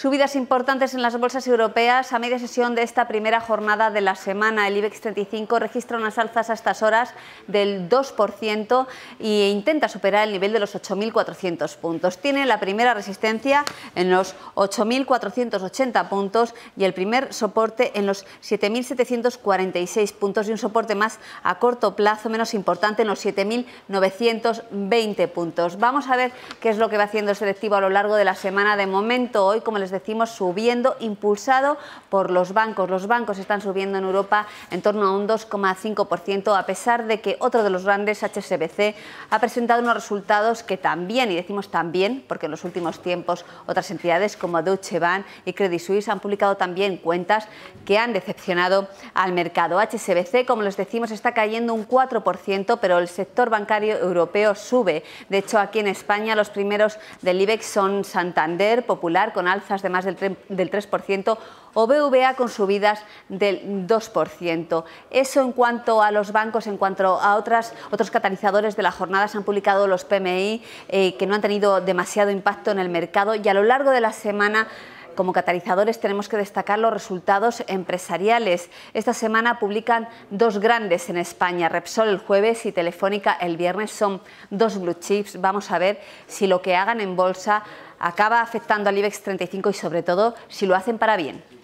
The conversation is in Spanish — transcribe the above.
Subidas importantes en las bolsas europeas a media sesión de esta primera jornada de la semana. El IBEX 35 registra unas alzas a estas horas del 2% e intenta superar el nivel de los 8.400 puntos. Tiene la primera resistencia en los 8.480 puntos y el primer soporte en los 7.746 puntos y un soporte más a corto plazo menos importante en los 7.920 puntos. Vamos a ver qué es lo que va haciendo el selectivo a lo largo de la semana. De momento, hoy, como les decimos, subiendo, impulsado por los bancos. Los bancos están subiendo en Europa en torno a un 2,5%, a pesar de que otro de los grandes, HSBC, ha presentado unos resultados que también, y decimos también, porque en los últimos tiempos otras entidades como Deutsche Bank y Credit Suisse han publicado también cuentas que han decepcionado al mercado. HSBC, como les decimos, está cayendo un 4%, pero el sector bancario europeo sube. De hecho, aquí en España los primeros del IBEX son Santander, Popular, con alzas de más del 3% o BVA con subidas del 2%. Eso en cuanto a los bancos, en cuanto a otras, otros catalizadores de la jornada, se han publicado los PMI eh, que no han tenido demasiado impacto en el mercado y a lo largo de la semana... Como catalizadores tenemos que destacar los resultados empresariales. Esta semana publican dos grandes en España, Repsol el jueves y Telefónica el viernes. Son dos blue chips. Vamos a ver si lo que hagan en bolsa acaba afectando al IBEX 35 y sobre todo si lo hacen para bien.